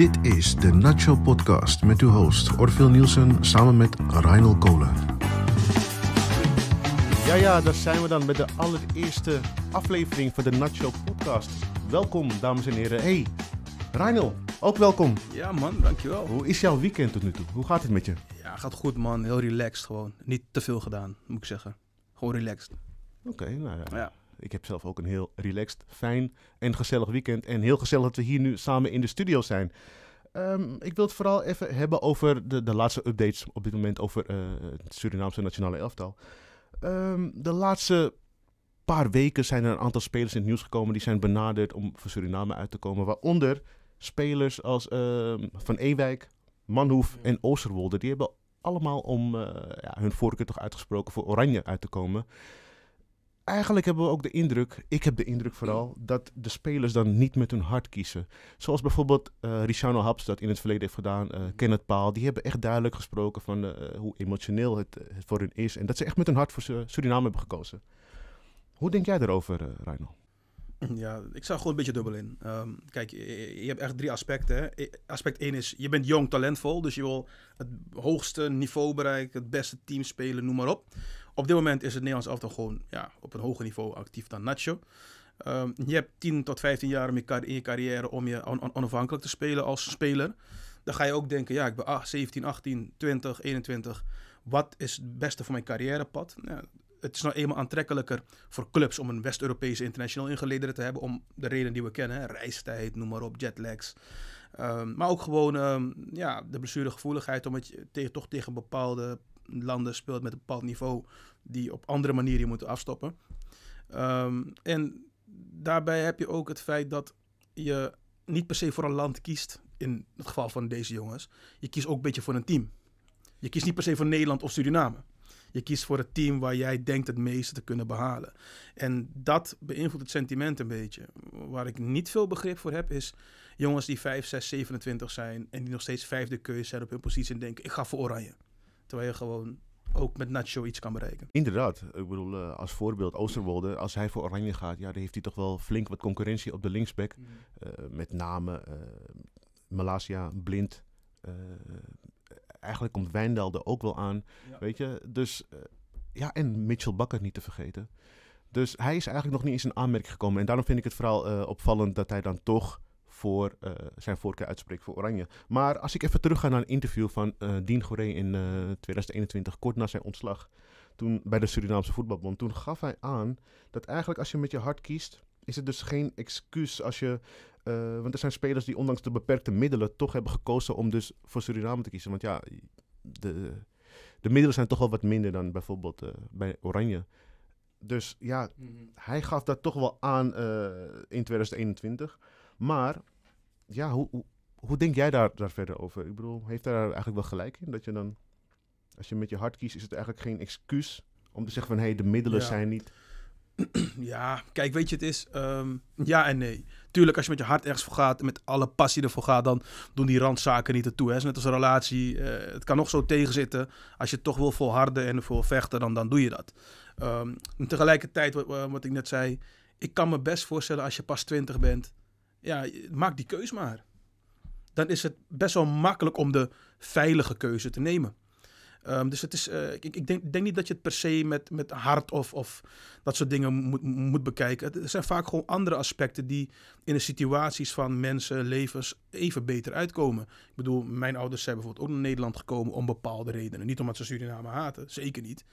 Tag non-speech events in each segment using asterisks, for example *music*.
Dit is de Nacho Podcast met uw host Orville Nielsen samen met Reinel Kolen. Ja, ja, daar zijn we dan met de allereerste aflevering van de Nacho Podcast. Welkom, dames en heren. Hey, Reinel, ook welkom. Ja, man, dankjewel. Hoe is jouw weekend tot nu toe? Hoe gaat het met je? Ja, gaat goed, man. Heel relaxed gewoon. Niet te veel gedaan, moet ik zeggen. Gewoon relaxed. Oké, nou ja. ja ik heb zelf ook een heel relaxed, fijn en gezellig weekend. En heel gezellig dat we hier nu samen in de studio zijn. Ehm, ik wil het vooral even hebben over de, de laatste updates op dit moment over eh, het Surinaamse nationale elftal. Ehm, de laatste paar weken zijn er een aantal spelers in het nieuws gekomen die zijn benaderd om voor Suriname uit te komen. Waaronder spelers als ehm, Van Ewijk, Manhoef en Oosterwolde. Die hebben allemaal om eh, ja, hun voorkeur toch uitgesproken voor Oranje uit te komen eigenlijk hebben we ook de indruk, ik heb de indruk vooral, mm. dat de spelers dan niet met hun hart kiezen. Zoals bijvoorbeeld uh, eh, Richano Haps dat in het verleden heeft gedaan, uh, Kenneth Paal. Die hebben echt duidelijk gesproken van eh, hoe emotioneel het, voor hun is. En dat ze echt met hun hart voor Suriname hebben gekozen. Hoe denk jij daarover, uh, Ja, ik zou gewoon een beetje dubbel in. Ehm, kijk, je, hebt echt drie aspecten. Aspect 1 is, je bent jong, talentvol. Dus je wil het hoogste niveau bereiken, het beste team spelen, noem maar op. Op dit moment is het Nederlands elftal gewoon ja, op een hoger niveau actief dan Nacho. Ehm, je hebt 10 tot 15 jaar in je carrière om je onafhankelijk te spelen als speler. Dan ga je ook denken, ja, ik ben 8, 17, 18, 20, 21. Wat is het beste voor mijn carrièrepad? Nou, het is nou eenmaal aantrekkelijker voor clubs om een West-Europese international ingelederen te hebben. Om de reden die we kennen, reistijd, noem maar op, jetlags. Ehm, maar ook gewoon ehm, ja, de blessuregevoeligheid om het tegen, toch tegen bepaalde landen speelt met een bepaald niveau die op andere manieren je moeten afstoppen. Ehm, en daarbij heb je ook het feit dat je niet per se voor een land kiest, in het geval van deze jongens. Je kiest ook een beetje voor een team. Je kiest niet per se voor Nederland of Suriname. Je kiest voor het team waar jij denkt het meeste te kunnen behalen. En dat beïnvloedt het sentiment een beetje. Waar ik niet veel begrip voor heb, is jongens die 5, 6, 27 zijn en die nog steeds vijfde keuze zijn op hun positie en denken: ik ga voor Oranje. Terwijl je gewoon ook met Nacho iets kan bereiken. Inderdaad. Ik bedoel, eh, als voorbeeld Oosterwolde. Als hij voor Oranje gaat, ja, dan heeft hij toch wel flink wat concurrentie op de linksback. Mm. Eh, met name uh, Blind. eigenlijk komt Wijndal er ook wel aan. Weet je, dus... ja, en Mitchell Bakker niet te vergeten. Dus hij is eigenlijk nog niet eens in aanmerking gekomen. En daarom vind ik het vooral opvallend dat hij dan toch voor eh, zijn voorkeur uitspreekt voor Oranje. Maar als ik even terugga naar een interview van uh, Dien Goré in 2021, eh, kort na zijn ontslag toen, bij de Surinaamse Voetbalbond, toen gaf hij aan dat eigenlijk als je met je hart kiest, is het dus geen excuus als je. want er zijn spelers die ondanks de beperkte middelen toch hebben gekozen om dus voor Suriname te kiezen. Want ja, de, de middelen zijn toch wel wat minder dan bijvoorbeeld bij Oranje. Dus ja, mhm. hij gaf dat toch wel aan in 2021. Maar ja, hoe, hoe, denk jij daar, daar verder over? Ik bedoel, heeft daar eigenlijk wel gelijk in? Dat je dan, als je met je hart kiest, is het eigenlijk geen excuus om te zeggen van hé, hey, de middelen zijn niet. *clears throat* Ja, kijk, weet je, het is ehm, ja en nee. Tuurlijk, als je met je hart ergens voor gaat, met alle passie ervoor gaat, dan doen die randzaken niet ertoe. Hè. Het net als een relatie, eh, het kan nog zo tegenzitten. Als je toch wil volharden en ervoor vechten, dan, dan doe je dat. Ehm, tegelijkertijd, wat, wat ik net zei, ik kan me best voorstellen als je pas 20 bent, ja, maak die keus maar. Dan is het best wel makkelijk om de veilige keuze te nemen. Ehm, dus het is, eh, ik, ik denk, denk, niet dat je het per se met, met hart of, of dat soort dingen moet, moet bekijken. Er zijn vaak gewoon andere aspecten die in de situaties van mensen, levens even beter uitkomen. Ik bedoel, mijn ouders zijn bijvoorbeeld ook naar Nederland gekomen om bepaalde redenen. Niet omdat ze Suriname haten, zeker niet.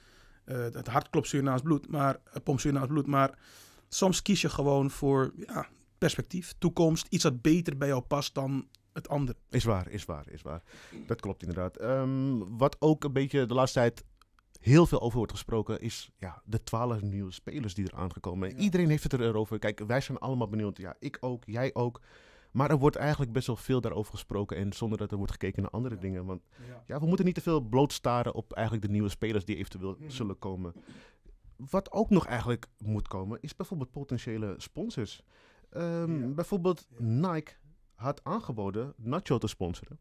Eh, het hart klopt Surinaams bloed, maar eh, pompt Surinaams bloed. Maar soms kies je gewoon voor ja, perspectief, toekomst, iets wat beter bij jou past dan het andere. Is waar, is waar, is waar. Dat klopt inderdaad. Ehm, wat ook een beetje de laatste tijd heel veel over wordt gesproken, is ja, de twaalf nieuwe spelers die er aangekomen. Iedereen heeft het erover. Kijk, wij zijn allemaal benieuwd. Ja, ik ook, jij ook. Maar er wordt eigenlijk best wel veel daarover gesproken en zonder dat er wordt gekeken naar andere dingen. Want ja. we moeten niet te veel blootstaren op eigenlijk de nieuwe spelers die eventueel mhm. zullen komen. Wat ook nog eigenlijk moet komen, is bijvoorbeeld potentiële sponsors. Ehm, bijvoorbeeld Nike had aangeboden Nacho te sponsoren.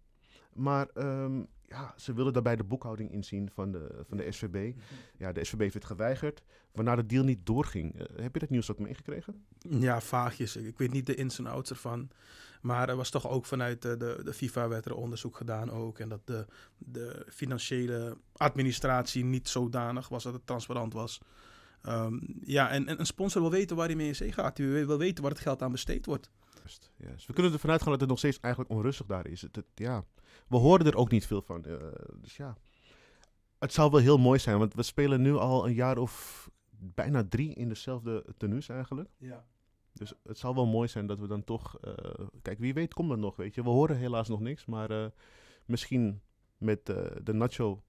Maar ehm, ja, ze wilden daarbij de boekhouding inzien van de, van de SVB. Mhm. Ja, de SVB heeft het geweigerd, waarna de deal niet doorging. Eh, heb je dat nieuws ook meegekregen? Ja, vaagjes. Ik weet niet de ins en outs ervan. Maar er was toch ook vanuit de, eh, de, de FIFA werd er onderzoek gedaan ook. En dat de, de financiële administratie niet zodanig was dat het transparant was. Ehm, ja, en, een sponsor wil weten waar hij mee in zee gaat. Die wil weten waar het geld aan besteed wordt. Just, We kunnen ervan uitgaan dat het nog steeds eigenlijk onrustig daar is. Het, ja. We horen er ook niet veel van. Eh, dus ja. Het zou wel heel mooi zijn, want we spelen nu al een jaar of bijna drie in dezelfde tenues eigenlijk. Ja. Dus het zou wel mooi zijn dat we dan toch... Eh, kijk, wie weet komt er nog, weet je. We horen helaas nog niks, maar eh, misschien met de Nacho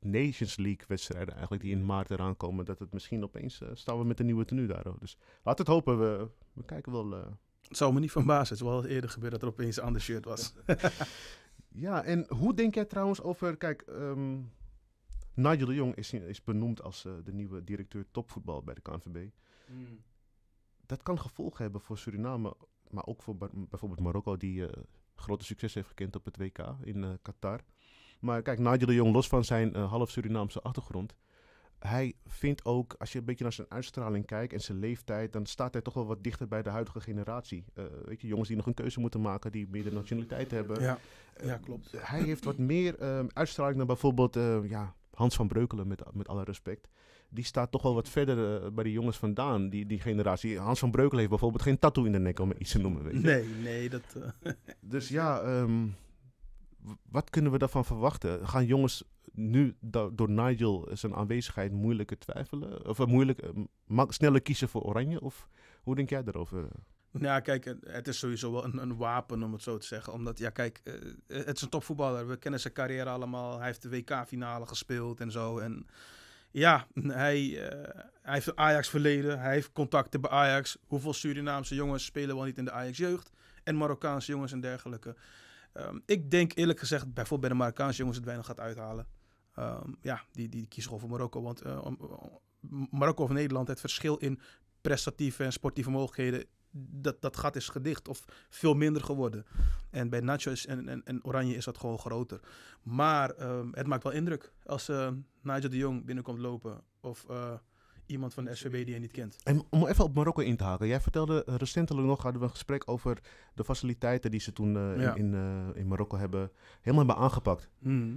Nations League wedstrijden eigenlijk die in maart eraan komen, dat het misschien opeens eh, staan we met een nieuwe tenue daar. Dus laat het hopen, we, we kijken wel. Eh. Het zou me niet verbazen, het is wel eerder gebeurd dat er opeens een ander shirt was. *laughs* ja, en hoe denk jij trouwens over, kijk, ehm, Nigel de Jong is, is benoemd als eh, de nieuwe directeur topvoetbal bij de KNVB. Hmm. Dat kan gevolgen hebben voor Suriname, maar ook voor bijvoorbeeld Marokko, die grote succes heeft gekend op het WK in Qatar. Maar kijk, Nigel de Jong, los van zijn eh, half Surinaamse achtergrond. Hij vindt ook, als je een beetje naar zijn uitstraling kijkt en zijn leeftijd, dan staat hij toch wel wat dichter bij de huidige generatie. Eh, weet je, jongens die nog een keuze moeten maken, die de nationaliteit hebben. Ja, ja klopt. Eh, hij heeft wat meer ehm, uitstraling dan bijvoorbeeld ehm, ja, Hans van Breukelen, met, met alle respect die staat toch wel wat verder bij die jongens vandaan, die, die generatie. Hans van Breukelen heeft bijvoorbeeld geen tattoo in de nek, om iets te noemen. Weet je? Nee, nee. Dat, Dus ja, ehm, wat kunnen we daarvan verwachten? Gaan jongens nu door Nigel zijn aanwezigheid moeilijker twijfelen? Of eh, moeilijk, eh, sneller kiezen voor Oranje? Of hoe denk jij daarover? Nou, kijk, het is sowieso wel een, een, wapen om het zo te zeggen. Omdat, ja, kijk, eh, het is een topvoetballer. We kennen zijn carrière allemaal. Hij heeft de WK-finale gespeeld en zo. En ja, hij, hij heeft Ajax-verleden. Hij heeft contacten bij Ajax. Hoeveel Surinaamse jongens spelen wel niet in de Ajax-jeugd? En Marokkaanse jongens en dergelijke. Ehm, ik denk eerlijk gezegd, bijvoorbeeld bij de Marokkaanse jongens het weinig gaat uithalen. Ehm, ja, die, die kiezen gewoon voor Marokko. Want eh, Marokko of Nederland, het verschil in prestatieve en sportieve mogelijkheden dat, dat gat is gedicht of veel minder geworden. En bij Nacho is, en, en, en, Oranje is dat gewoon groter. Maar ehm, het maakt wel indruk als uh, Nigel de Jong binnenkomt lopen. Of eh, iemand van de SVB die je niet kent. En om even op Marokko in te haken. Jij vertelde eh, recentelijk nog, hadden we een gesprek over de faciliteiten die ze toen uh, in, eh, in, Marokko hebben, helemaal hebben aangepakt. Mhm.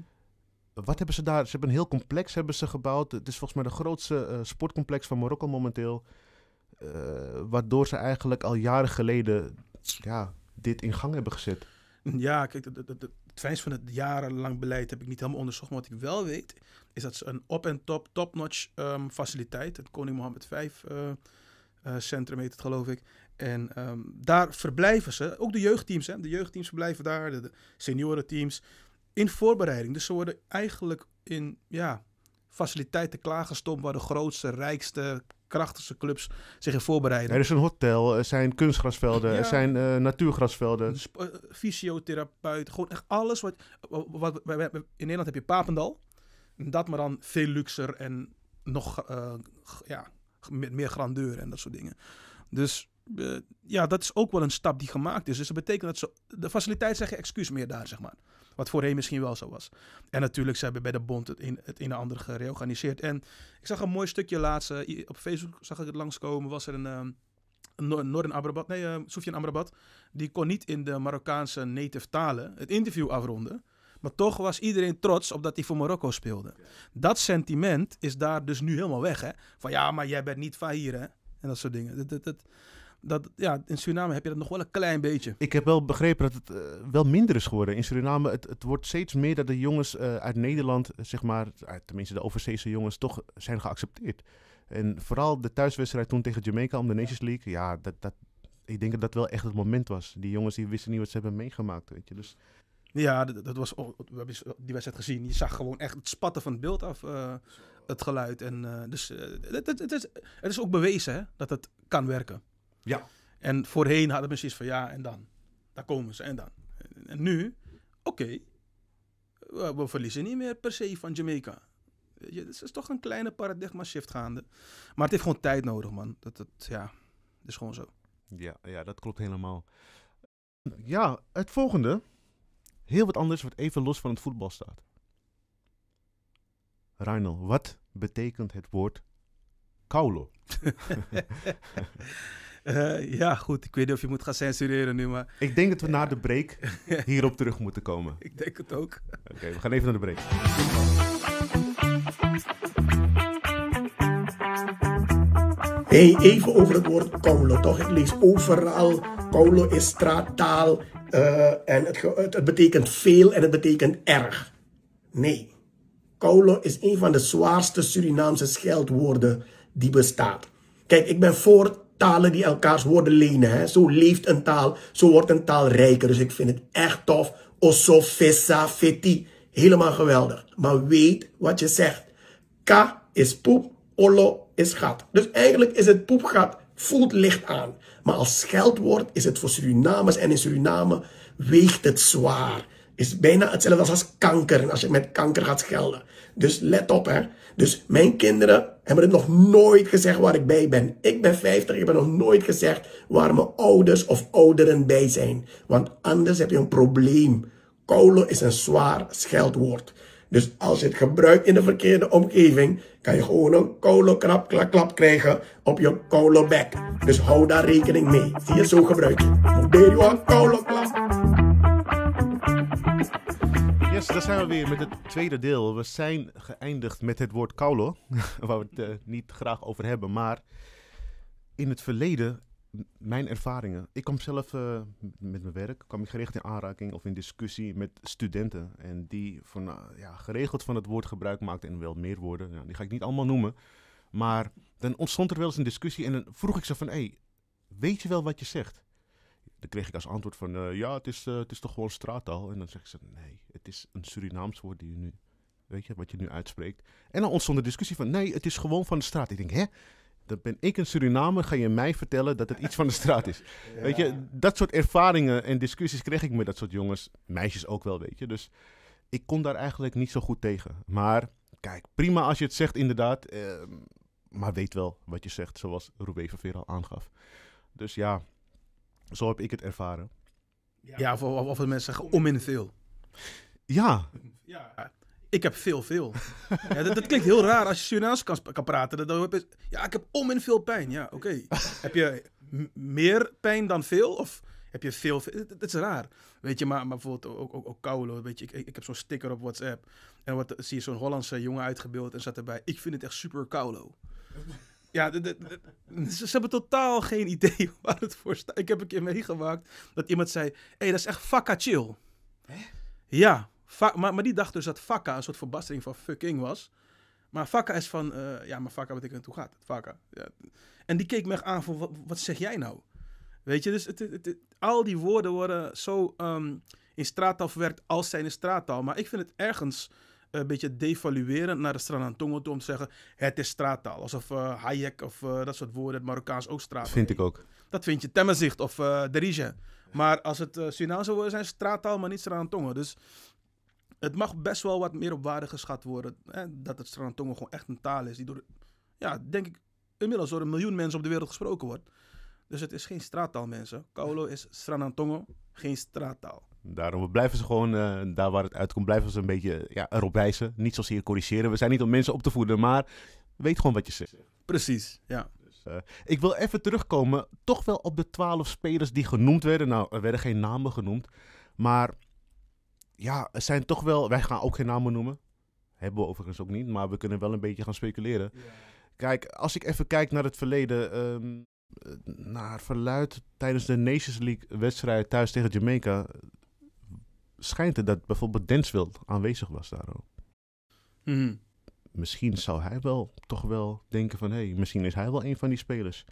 Wat hebben ze daar? Ze hebben een heel complex hebben ze gebouwd. Het is volgens mij de grootste sportcomplex van Marokko momenteel. waardoor ze eigenlijk al jaren geleden ja, dit in gang hebben gezet. Ja, kijk, het fijnst van het jarenlang beleid heb ik niet helemaal onderzocht. Maar wat ik wel weet, is dat een op- en top, top-notch ehm, faciliteit. Het Koning Mohammed V eh, eh, Centrum heet het, geloof ik. En ehm, daar verblijven ze, ook de jeugdteams. Hè? De jeugdteams verblijven daar, de, seniorenteams. In voorbereiding. Dus ze worden eigenlijk in ja, faciliteiten klaargestoomd waar de grootste, rijkste, krachtigste clubs zich in voorbereiden. Er is een hotel, er zijn kunstgrasvelden, er zijn eh, natuurgrasvelden. fysiotherapeut, gewoon echt alles. wat, wat, in Nederland heb je Papendal. Dat maar dan veel luxer en nog eh, ja, met meer grandeur en dat soort dingen. Dus eh, ja, dat is ook wel een stap die gemaakt is. Dus dat betekent dat ze, de faciliteiten zeggen excuus meer daar, zeg maar. Wat voorheen misschien wel zo was. En natuurlijk, ze hebben bij de bond het een, het een en ander gereorganiseerd. En ik zag een mooi stukje laatst, eh, op Facebook zag ik het langskomen, was er een... Um, Noorden Amrabat, nee, uh, Amrabat, die kon niet in de Marokkaanse native talen het interview afronden. Maar toch was iedereen trots op dat hij voor Marokko speelde. Dat sentiment is daar dus nu helemaal weg. Hè? Van ja, maar jij bent niet van Hè? En dat soort dingen. Dat, dat, dat, ja, in Suriname heb je dat nog wel een klein beetje. Ik heb wel begrepen dat het eh, wel minder is geworden. In Suriname, het, het wordt steeds meer dat de jongens eh, uit Nederland, zeg maar, eh, tenminste de overzeese jongens, toch zijn geaccepteerd. En vooral de thuiswedstrijd toen tegen Jamaica om de Nations League. Ja, dat, dat, ik denk dat dat wel echt het moment was. Die jongens die wisten niet wat ze hebben meegemaakt, weet je. Dus ja, dat, was, we hebben die wedstrijd gezien. Je zag gewoon echt het spatten van het beeld af, eh, het geluid. En, eh, dus het, eh, het, het, is, het is ook bewezen hè, dat het kan werken. Ja. En voorheen hadden we zoiets van ja, en dan? Daar komen ze, en dan? En, nu, oké, we, verliezen niet meer per se van Jamaica. Je, het is toch een kleine paradigma shift gaande. Maar het heeft gewoon tijd nodig, man. Dat, dat, ja, dat is gewoon zo. Ja, ja, dat klopt helemaal. Ja, het volgende heel wat anders wat even los van het voetbal staat. Reinel, wat betekent het woord kaulo? *laughs* Eh, ja, goed. Ik weet niet of je moet gaan censureren nu, maar... Ik denk dat we na de break *laughs* hierop terug moeten komen. Ik denk het ook. Oké, we gaan even naar de break. Hey, even over het woord Koulo, toch? Ik lees overal. Koulo is straattaal. Eh, en het, het, betekent veel en het betekent erg. Nee. Koulo is een van de zwaarste Surinaamse scheldwoorden die bestaat. Kijk, ik ben voor talen die elkaars woorden lenen. Hè? Zo leeft een taal, zo wordt een taal rijker. Dus ik vind het echt tof. Osso, fissa, feti. Helemaal geweldig. Maar weet wat je zegt. Ka is poep, olo is gat. Dus eigenlijk is het poepgat voelt licht aan. Maar als scheldwoord is het voor Surinamers en in Suriname weegt het zwaar. Is bijna hetzelfde als, als kanker en als je met kanker gaat schelden. Dus let op hè. Dus mijn kinderen hebben het nog nooit gezegd waar ik bij ben. Ik ben 50, ik heb nog nooit gezegd waar mijn ouders of ouderen bij zijn. Want anders heb je een probleem. Kolen is een zwaar scheldwoord. Dus als je het gebruikt in de verkeerde omgeving, kan je gewoon een kolokrap klap, klap krijgen op je kolenbek. Dus hou daar rekening mee. Zie je, zo gebruik Probeer je een kolenklap. Yes, daar zijn we weer met het tweede deel. We zijn geëindigd met het woord kolen, *laughs* waar we het eh, niet graag over hebben. Maar in het verleden mijn ervaringen. Ik kwam zelf eh, met mijn werk, kwam ik gericht in aanraking of in discussie met studenten. En die van, eh, ja, geregeld van het woord gebruik maakten en wel meer woorden. die ga ik niet allemaal noemen. Maar dan ontstond er wel eens een discussie en dan vroeg ik ze van, hé, hey, weet je wel wat je zegt? Dan kreeg ik als antwoord van, eh, ja, het is, het is toch gewoon straattaal? En dan zeg ik ze, nee, het is een Surinaams woord die je nu, weet je, wat je nu uitspreekt. En dan ontstond de discussie van, nee, het is gewoon van de straat. Ik denk, hè? dan ben ik een Suriname, ga je mij vertellen dat het iets van de straat is. *laughs* Weet je, dat soort ervaringen en discussies kreeg ik met dat soort jongens. Meisjes ook wel, weet je. Dus ik kon daar eigenlijk niet zo goed tegen. Maar kijk, prima als je het zegt inderdaad. Ehm, maar weet wel wat je zegt, zoals Roubaix van Veer al aangaf. Dus ja, zo heb ik het ervaren. Ja, of, of, of mensen zeggen om in veel. Ja. ja. Ik heb veel, veel. Ja, dat, dat, klinkt heel raar als je Surinaams kan, kan praten. Dat, ja, ik heb om en veel pijn. Ja, oké. heb je meer pijn dan veel? Of heb je veel? Dat, is raar. Weet je, maar, maar bijvoorbeeld ook, ook, ook Kaulo. Weet je, ik, ik heb zo'n sticker op WhatsApp. En wat, zie je zo'n Hollandse jongen uitgebeeld en zat erbij. Ik vind het echt super Kaulo. Ja, de, ze, hebben totaal geen idee *laughs* waar het voor staat. Ik heb een keer meegemaakt dat iemand zei: hey, dat is echt fucka chill. Hè? Ja, maar, maar die dacht dus dat Fakka een soort verbastering van fucking was. Maar Fakka is van, eh, ja, maar Fakka er naartoe gaat. Fakka. Ja. En die keek me aan van, wat, zeg jij nou? Weet je, dus het, al die woorden worden zo ehm, in straattaal verwerkt als zijn straattaal. Maar ik vind het ergens een beetje devaluerend naar de Stranantongo toe om te zeggen: het is straattaal. Alsof uh, Hayek of eh, dat soort woorden, het Marokkaans ook straattaal. Vind ik ook. Dat vind je Temmezicht of uh, Maar als het uh, zou woorden zijn, straattaal, maar niet Stranantongo. Dus het mag best wel wat meer op waarde geschat worden. Hè, dat het Strantongo gewoon echt een taal is die door, ja, denk ik, inmiddels door een miljoen mensen op de wereld gesproken wordt. Dus het is geen straattaal, mensen. Kaolo is Stranantongo, geen straattaal. Daarom blijven ze gewoon, eh, daar waar het uitkomt, blijven ze een beetje ja, erop wijzen. Niet zozeer corrigeren. We zijn niet om mensen op te voeden, maar weet gewoon wat je zegt. Precies, ja. Dus, eh, ik wil even terugkomen, toch wel op de twaalf spelers die genoemd werden. Nou, er werden geen namen genoemd. Maar ja, er zijn toch wel. Wij gaan ook geen namen noemen. Hebben we overigens ook niet, maar we kunnen wel een beetje gaan speculeren. Kijk, als ik even kijk naar het verleden. Ehm, naar verluid tijdens de Nations League-wedstrijd thuis tegen Jamaica. schijnt het dat bijvoorbeeld Denswil aanwezig was daarop. Mhm. Misschien zou hij wel toch wel denken: van hé, hey, misschien is hij wel een van die spelers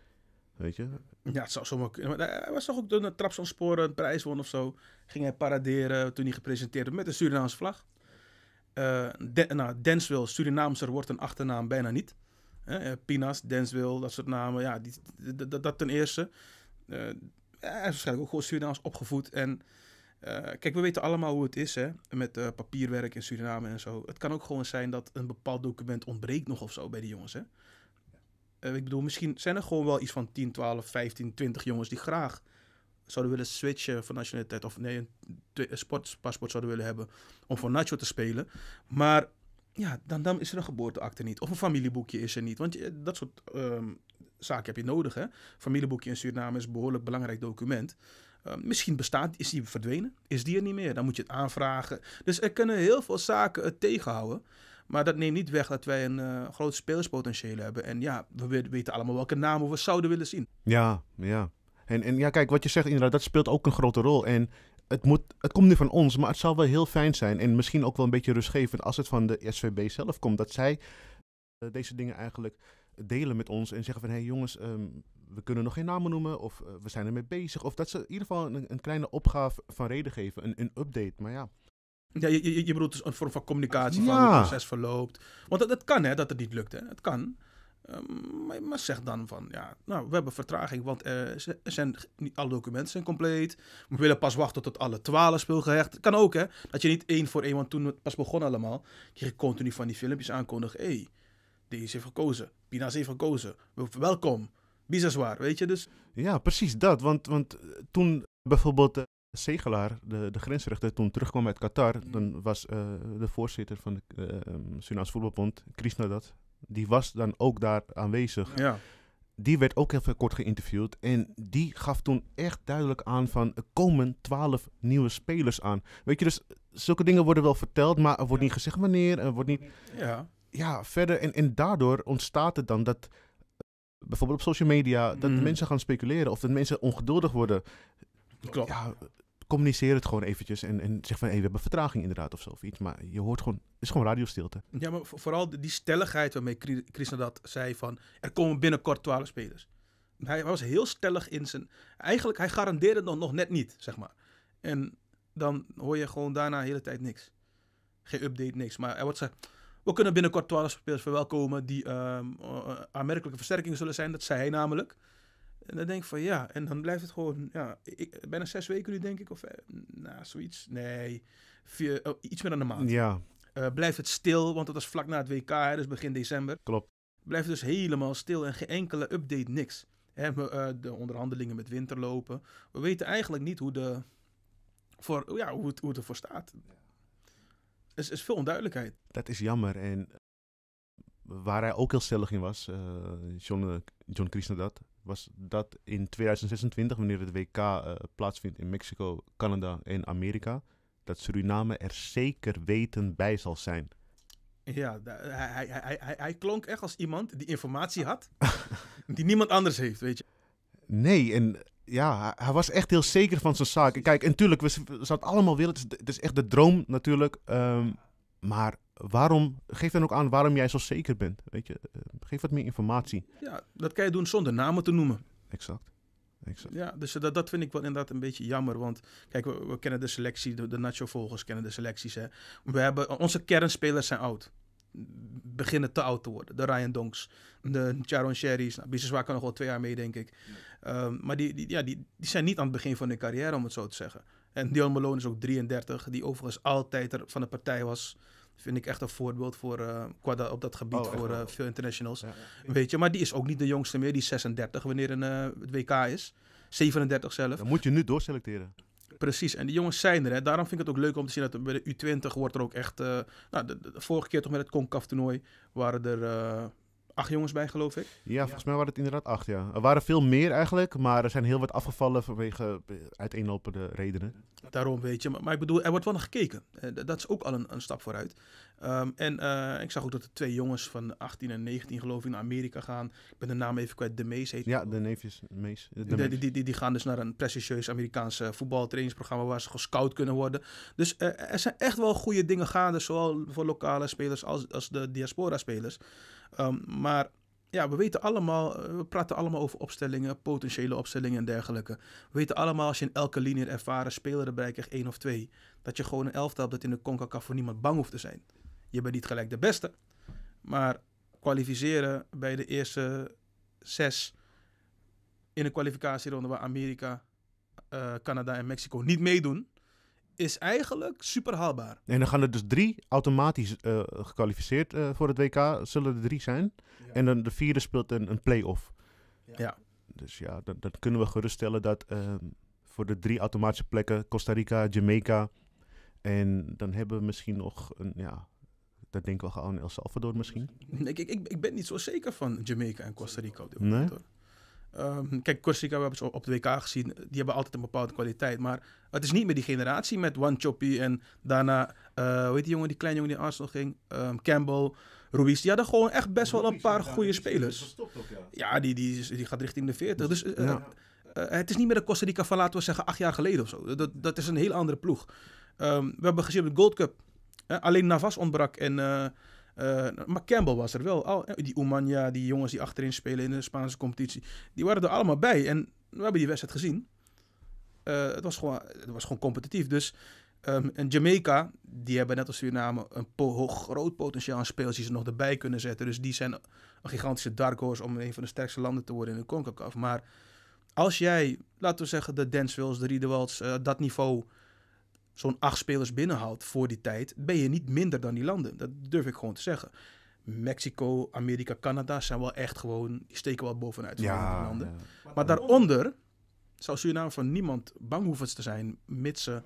ja, het zou zomaar kunnen. Eh, hij was toch ook door een trapsonsporen een prijs won of zo. Ging hij paraderen toen hij gepresenteerd werd met de Surinaamse vlag. Uh, de, nou, Denswil, Surinaamser wordt een achternaam bijna niet. Eh, Pinas, Denswil, dat soort namen. Ja, die, dat, ten eerste. Uh, hij is waarschijnlijk ook gewoon Surinaams opgevoed. En kijk, we weten allemaal hoe het is hè, met papierwerk in Suriname en zo. Het kan ook gewoon zijn dat een bepaald document ontbreekt nog of zo bij die jongens. Hè. Eh, ik bedoel, misschien zijn er gewoon wel iets van 10, 12, 15, 20 jongens die graag zouden willen switchen van nationaliteit. Of nee, een sportpaspoort zouden willen hebben om voor Nacho te spelen. Maar ja, dan, dan is er een geboorteakte niet. Of een familieboekje is er niet. Want eh, dat soort ehm, zaken heb je nodig. Hè? Familieboekje in Suriname is een behoorlijk belangrijk document. Ehm, misschien bestaat, is die verdwenen? Is die er niet meer? Dan moet je het aanvragen. Dus er kunnen heel veel zaken het tegenhouden. Maar dat neemt niet weg dat wij een eh, groot spelerspotentieel hebben. En ja, we weten allemaal welke namen we zouden willen zien. Ja, ja. En, en ja, kijk, wat je zegt inderdaad, dat speelt ook een grote rol. En het, moet, het komt niet van ons, maar het zal wel heel fijn zijn. En misschien ook wel een beetje rustgevend als het van de SVB zelf komt. Dat zij eh, deze dingen eigenlijk delen met ons en zeggen van... hé hey jongens, ehm, we kunnen nog geen namen noemen of eh, we zijn ermee bezig. Of dat ze in ieder geval een, een kleine opgave van reden geven, een, een update. Maar ja, ja, je, je, je bedoelt dus een vorm van communicatie, van hoe het proces verloopt. Want dat, kan, hè, dat het niet lukt. Hè. Het kan. Ehm, maar, maar, zeg dan van, ja, nou, we hebben vertraging, want er zijn, niet alle documenten zijn compleet. We willen pas wachten tot alle twaalf speelgehecht. Kan ook, hè. Dat je niet één voor één, want toen het pas begon allemaal, kreeg continu van die filmpjes aankondig Hé, hey, deze heeft gekozen, Pina's heeft gekozen, welkom, bizar weet je, dus... Ja, precies dat, want, want eh, toen bijvoorbeeld eh, Segelaar, de, de grensrechter, toen terugkwam uit Qatar, dan mm. was eh, de voorzitter van de uh, eh, ehm, Surinaamse Voetbalbond, Krishnadat, die was dan ook daar aanwezig. Ja. Die werd ook heel kort geïnterviewd en die gaf toen echt duidelijk aan van er komen twaalf nieuwe spelers aan. Weet je, dus zulke dingen worden wel verteld, maar er wordt niet gezegd wanneer, er wordt niet... Ja, ja verder. En, en daardoor ontstaat het dan dat bijvoorbeeld op social media, dat mm. mensen gaan speculeren of dat mensen ongeduldig worden. Klopt. Ja, communiceer het gewoon eventjes en, en zeg van hé, we hebben vertraging inderdaad of zo of iets. Maar je hoort gewoon, het is gewoon radiostilte. Ja, maar vooral die stelligheid waarmee Krishna dat zei van er komen binnenkort twaalf spelers. Hij was heel stellig in zijn, eigenlijk hij garandeerde nog, nog net niet, zeg maar. En dan hoor je gewoon daarna de hele tijd niks. Geen update, niks. Maar hij wordt zeggen we kunnen binnenkort twaalf spelers verwelkomen die ehm, eh, aanmerkelijke versterkingen zullen zijn. Dat zei hij namelijk. En dan denk ik van ja, en dan blijft het gewoon, ja, ik, bijna zes weken nu denk ik, of eh, nou, zoiets. Nee, oh, iets meer dan een maand. Ja. Eh, blijft het stil, want dat was vlak na het WK, hè, dus begin december. Klopt. Blijft dus helemaal stil en geen enkele update, niks. Hè, eh, de onderhandelingen met winter lopen. We weten eigenlijk niet hoe, de, voor, ja, hoe, het, hoe het ervoor staat. Er is, is veel onduidelijkheid. Dat is jammer. En waar hij ook heel stellig in was, uh, John, John dat was dat in 2026, wanneer het WK eh, plaatsvindt in Mexico, Canada en Amerika, dat Suriname er zeker weten bij zal zijn. Ja, hij, hij, hij, hij klonk echt als iemand die informatie had, *laughs* die niemand anders heeft, weet je. Nee, en ja, hij was echt heel zeker van zijn zaak. Kijk, en natuurlijk, we zouden allemaal willen, het is, echt de droom natuurlijk. Ehm, maar waarom, geef dan ook aan waarom jij zo zeker bent. Weet je, eh, geef wat meer informatie. Ja, dat kan je doen zonder namen te noemen. Exact. exact. Ja, dus dat, dat vind ik wel inderdaad een beetje jammer. Want kijk, we, kennen de selectie, de, Nacho-volgers kennen de selecties. Hè. We hebben, onze kernspelers zijn oud beginnen te oud te worden. De Ryan Donks, de Charon Sherry's. Nou, waar kan nog wel twee jaar mee, denk ik. Ehm, maar die, die, ja, die, die zijn niet aan het begin van hun carrière, om het zo te zeggen. En Dion Malone is ook 33, die overigens altijd er van de partij was. Vind ik echt een voorbeeld voor, eh, qua op dat gebied oh, voor eh, veel internationals. Weet je, maar die is ook niet de jongste meer, die 36 wanneer een, eh, het WK is. 37 zelf. Dan moet je nu doorselecteren. Precies, en die jongens zijn er. Hè. Daarom vind ik het ook leuk om te zien dat bij de U20 wordt er ook echt... nou, de, de, vorige keer toch met het CONCAF-toernooi waren er acht jongens bij, geloof ik. Ja, volgens mij waren het inderdaad acht, ja. Er waren veel meer eigenlijk, maar er zijn heel wat afgevallen vanwege uiteenlopende redenen. Daarom, weet je. Maar, maar ik bedoel, er wordt wel naar gekeken. Eh, dat is ook al een, een stap vooruit. Ehm, en eh, ik zag ook dat er twee jongens van 18 en 19 geloof ik naar Amerika gaan. Ik ben de naam even kwijt. De Mees heet Ja, de neefjes. Mees. De Die, die, die, gaan dus naar een prestigieus Amerikaanse eh, voetbaltrainingsprogramma waar ze gescout kunnen worden. Dus eh, er zijn echt wel goede dingen gaande, zowel voor lokale spelers als, als de diaspora spelers. Ehm, maar ja, we weten allemaal, we praten allemaal over opstellingen, potentiële opstellingen en dergelijke. We weten allemaal, als je in elke linie ervaren speler erbij krijgt, één of twee, dat je gewoon een elftal hebt dat in de CONCACAF voor niemand bang hoeft te zijn je bent niet gelijk de beste. Maar kwalificeren bij de eerste zes in een kwalificatieronde waar Amerika, eh, Canada en Mexico niet meedoen, is eigenlijk super haalbaar. En dan gaan er dus drie automatisch eh, gekwalificeerd eh, voor het WK, zullen er drie zijn. En dan de vierde speelt een, een play-off. Ja. Dus ja, dan, dan, kunnen we geruststellen dat voor de drie automatische plekken, Costa Rica, Jamaica, en dan hebben we misschien nog een, ja, dat denken we gewoon El Salvador misschien. Nee, ik, ik, ik ben niet zo zeker van Jamaica en Costa Rica op dit moment. Nee? Ehm, kijk, Costa Rica, we hebben ze op de WK gezien. Die hebben altijd een bepaalde kwaliteit. Maar het is niet meer die generatie met One Choppy en daarna, uh, hoe heet die jongen, die kleine jongen die Arsenal ging, ehm, Campbell, Ruiz. Die hadden gewoon echt best wel een paar goede spelers. ja. die, die, die gaat richting de 40. Dus eh, eh, het is niet meer de Costa Rica van, laten we zeggen, acht jaar geleden of zo. Dat, dat is een heel andere ploeg. Ehm, we hebben gezien op de Gold Cup eh, alleen Navas ontbrak en... Uh, maar Campbell was er wel. Al, die Oemanja, die jongens die achterin spelen in de Spaanse competitie. Die waren er allemaal bij. En we hebben die wedstrijd gezien. het, was gewoon, het was gewoon competitief. Dus, ehm, en Jamaica, die hebben net als Suriname een hoog, groot potentieel aan spelers die ze nog erbij kunnen zetten. Dus die zijn een gigantische dark horse om een van de sterkste landen te worden in de CONCACAF. Maar als jij, laten we zeggen, de Denswils, de Riedewalds, uh, dat niveau zo'n acht spelers binnenhoudt voor die tijd, ben je niet minder dan die landen. Dat durf ik gewoon te zeggen. Mexico, Amerika, Canada zijn wel echt gewoon, die steken wel bovenuit ja, die landen. Maar daaronder zou Suriname van niemand bang hoeven te zijn, mits ze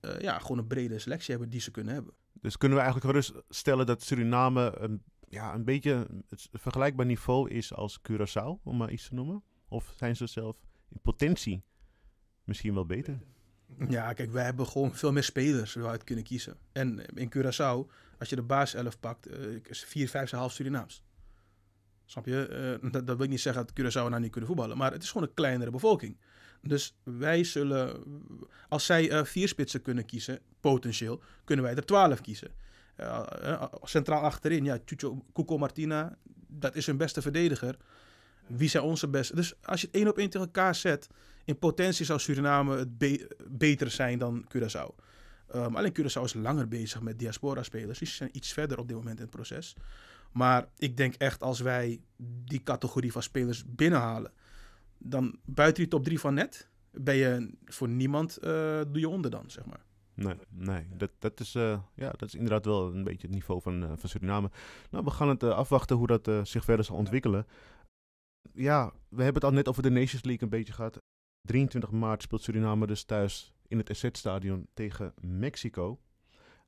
eh, ja, gewoon een brede selectie hebben die ze kunnen hebben. Dus kunnen we eigenlijk gerust stellen dat Suriname een, ja, een beetje het vergelijkbaar niveau is als Curaçao, om maar iets te noemen? Of zijn ze zelf in potentie misschien wel beter? Ja, kijk, wij hebben gewoon veel meer spelers waaruit kunnen kiezen. En eh, in Curaçao, als je de 11 pakt, eh, is 4, vijf zijn halve Surinaams. Snap je? Eh, dat, wil ik niet zeggen dat Curaçao nou niet kunnen voetballen. Maar het is gewoon een kleinere bevolking. Dus wij zullen, als zij vier spitsen kunnen kiezen, potentieel, kunnen wij er 12 kiezen. centraal achterin, ja, Chucho, Cuco Martina, dat is hun beste verdediger. Wie zijn onze beste? Dus als je het één op één tegen elkaar zet, in potentie zou Suriname het beter zijn dan Curaçao. Um, alleen Curaçao is langer bezig met diaspora-spelers. Die zijn iets verder op dit moment in het proces. Maar ik denk echt als wij die categorie van spelers binnenhalen, dan buiten die top 3 van net, ben je voor niemand eh, doe je onder dan, zeg maar. Nee, nee. Dat, dat, is, eh, ja, dat is inderdaad wel een beetje het niveau van, eh, van Suriname. Nou, we gaan het afwachten hoe dat zich verder zal ontwikkelen ja, we hebben het al net over de Nations League een beetje gehad. 23 maart speelt Suriname dus thuis in het SZ Stadion tegen Mexico.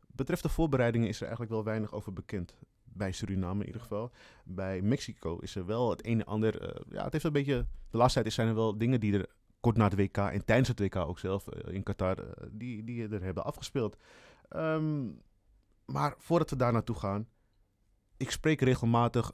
Betreft de voorbereidingen is er eigenlijk wel weinig over bekend. Bij Suriname in ieder geval. Bij Mexico is er wel het een en ander. Eh, ja, het heeft een beetje. De laatste tijd zijn er wel dingen die er kort na het WK en tijdens het WK ook zelf eh, in Qatar. Eh, die, die er hebben afgespeeld. Ehm, maar voordat we daar naartoe gaan. Ik spreek regelmatig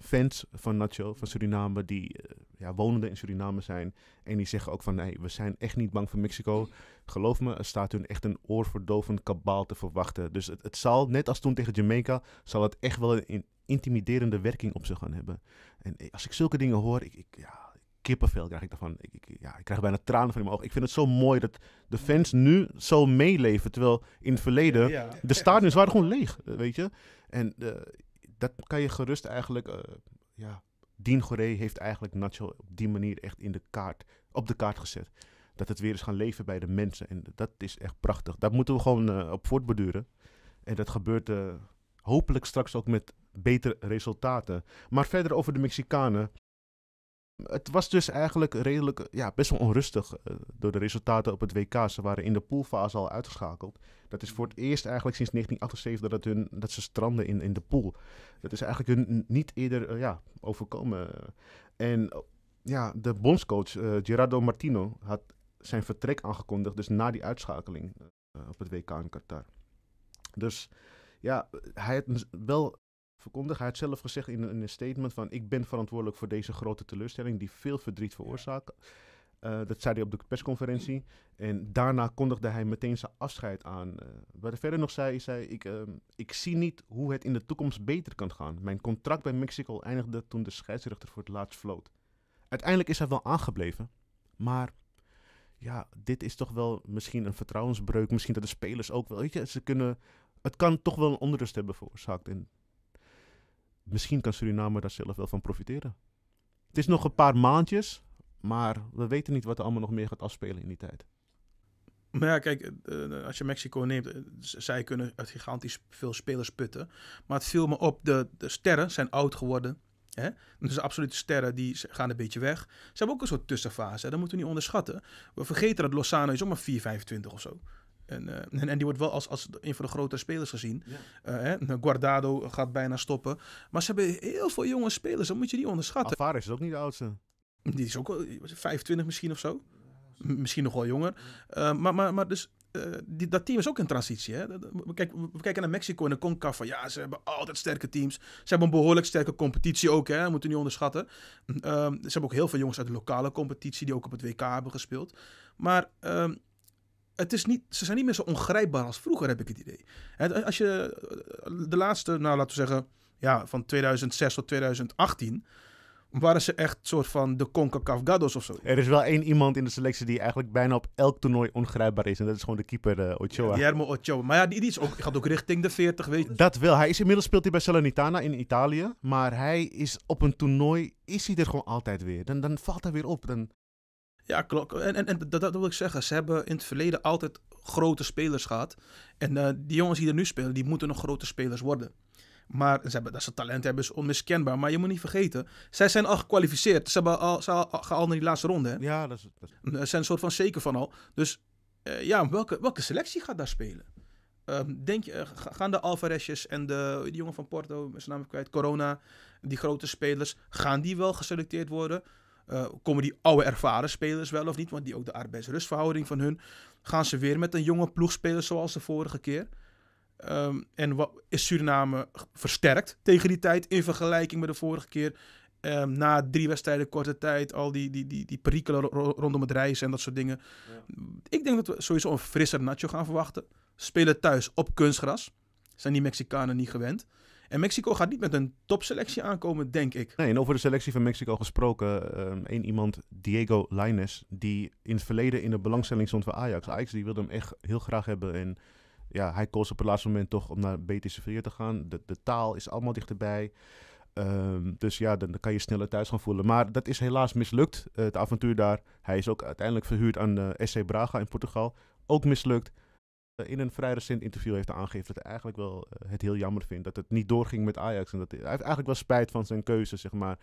fans van Nacho, van Suriname, die eh, ja, wonende in Suriname zijn. En die zeggen ook van, nee we zijn echt niet bang voor Mexico. Geloof me, er staat hun echt een oorverdovend kabaal te verwachten. Dus het, het zal, net als toen tegen Jamaica, zal het echt wel een intimiderende werking op ze gaan hebben. En eh, als ik zulke dingen hoor, ik, ik ja, kippenvel krijg ik daarvan. Ik, ik, ja, ik krijg bijna tranen van in mijn ogen. Ik vind het zo mooi dat de fans nu zo meeleven. Terwijl in het verleden ja, ja. de stadions waren gewoon leeg, eh, weet je. En dat kan je gerust eigenlijk. Uh, ja, Dean Goree heeft eigenlijk Nacho op die manier echt in de kaart, op de kaart gezet. Dat het weer is gaan leven bij de mensen. En dat is echt prachtig. Daar moeten we gewoon eh, op voortborduren. En dat gebeurt eh, hopelijk straks ook met betere resultaten. Maar verder over de Mexicanen het was dus eigenlijk redelijk, ja, best wel onrustig eh, door de resultaten op het WK. Ze waren in de poolfase al uitgeschakeld. Dat is voor het eerst eigenlijk sinds 1978 dat, hun, dat ze stranden in, in de pool. Dat is eigenlijk hun niet eerder eh, ja, overkomen. En eh, ja, de bondscoach uh, Gerardo Martino had zijn vertrek aangekondigd, dus na die uitschakeling op het WK in Qatar. Dus ja, hij had wel hij had zelf gezegd in, een statement van... ik ben verantwoordelijk voor deze grote teleurstelling... die veel verdriet veroorzaakt. Eh, dat zei hij op de persconferentie. En daarna kondigde hij meteen zijn afscheid aan. Eh, wat hij verder nog zei, hij Ik, ehm, ik zie niet hoe het in de toekomst beter kan gaan. Mijn contract bij Mexico eindigde toen de scheidsrechter voor het laatst floot. Uiteindelijk is hij wel aangebleven. Maar ja, dit is toch wel misschien een vertrouwensbreuk. Misschien dat de spelers ook wel... Weet je, ze kunnen... Het kan toch wel een onrust hebben veroorzaakt. En misschien kan Suriname daar zelf wel van profiteren. Het is nog een paar maandjes, maar we weten niet wat er allemaal nog meer gaat afspelen in die tijd. Maar ja, kijk, eh, eh, als je Mexico neemt, eh, zij kunnen uit gigantisch veel spelers putten. Maar het viel me op, de, de sterren zijn oud geworden. Hè? Dus absolute sterren, die gaan een beetje weg. Ze hebben ook een soort tussenfase, dat moeten we niet onderschatten. We vergeten dat Lozano is ook maar 4,25 of zo. Eh, en, en, die wordt wel als, als een van de grotere spelers gezien. Eh, hè? Nou, Guardado gaat bijna stoppen. Maar ze hebben heel veel jonge spelers, dat moet je niet onderschatten. Alvarez is ook niet de oudste. Die is ook wel 25 misschien of zo. misschien nog wel jonger. Eh, maar, maar, maar dus dat team is ook in transitie. Hè? We, kijken, we kijken naar Mexico en de CONCACAF ja, ze hebben altijd sterke teams. Ze hebben een behoorlijk sterke competitie ook, hè? moeten we niet onderschatten. Ehm, ze hebben ook heel veel jongens uit de lokale competitie die ook op het WK hebben gespeeld. Maar ehm, het is niet, ze zijn niet meer zo ongrijpbaar als vroeger, heb ik het idee. Als je eh, de laatste, nou laten we zeggen, ja, van 2006 tot 2018 waren ze echt soort van de Conca Cavgados of zo. Er is wel één iemand in de selectie die eigenlijk bijna op elk toernooi ongrijpbaar is. En dat is gewoon de keeper eh, Ochoa. Guillermo ja, Ochoa. Maar ja, die, die, is ook, gaat ook richting de 40, weet je. Dat wil. Hij is inmiddels speelt hij bij Salernitana in Italië. Maar hij is op een toernooi, is hij er gewoon altijd weer. Dan, dan valt hij weer op. Dan ja, klopt. En, en, dat, dat, wil ik zeggen. Ze hebben in het verleden altijd grote spelers gehad. En eh, die jongens die er nu spelen, die moeten nog grote spelers worden. Maar ze hebben, dat ze talent hebben is onmiskenbaar. Maar je moet niet vergeten, zij zijn al gekwalificeerd. Ze, hebben al, gaan al naar die laatste ronde. Hè? Ja, dat is, Ze zijn een soort van zeker van al. Dus eh, ja, welke, welke selectie gaat daar spelen? Ehm, denk je, eh, gaan de Alvaresjes en de die jongen van Porto, met zijn naam kwijt, Corona, die grote spelers, gaan die wel geselecteerd worden? Eh, komen die oude ervaren spelers wel of niet? Want die ook de arbeidsrustverhouding van hun. Gaan ze weer met een jonge ploeg spelen zoals de vorige keer? Ehm, en wat, is Suriname versterkt tegen die tijd in vergelijking met de vorige keer? Ehm, na drie wedstrijden korte tijd, al die, die, die, die perikelen rondom het reizen en dat soort dingen. Ik denk dat we sowieso een frisser nacho gaan verwachten. Spelen thuis op kunstgras. Zijn die Mexicanen niet gewend. En Mexico gaat niet met een topselectie aankomen, denk ik. Nee, en over de selectie van Mexico gesproken. Um, één iemand, Diego Laines, die in het verleden in de belangstelling stond van Ajax. Ajax die wilde hem echt heel graag hebben. En ja, hij koos op het laatste moment toch om naar BTC Sevilla te gaan. De, de taal is allemaal dichterbij. Ehm, dus ja, dan, kan je sneller thuis gaan voelen. Maar dat is helaas mislukt, eh, het avontuur daar. Hij is ook uiteindelijk verhuurd aan eh, SC Braga in Portugal. Ook mislukt. Eh, in een vrij recent interview heeft hij aangegeven dat hij eigenlijk wel eh, het heel jammer vindt dat het niet doorging met Ajax. En dat hij, heeft eigenlijk wel spijt van zijn keuze, zeg maar.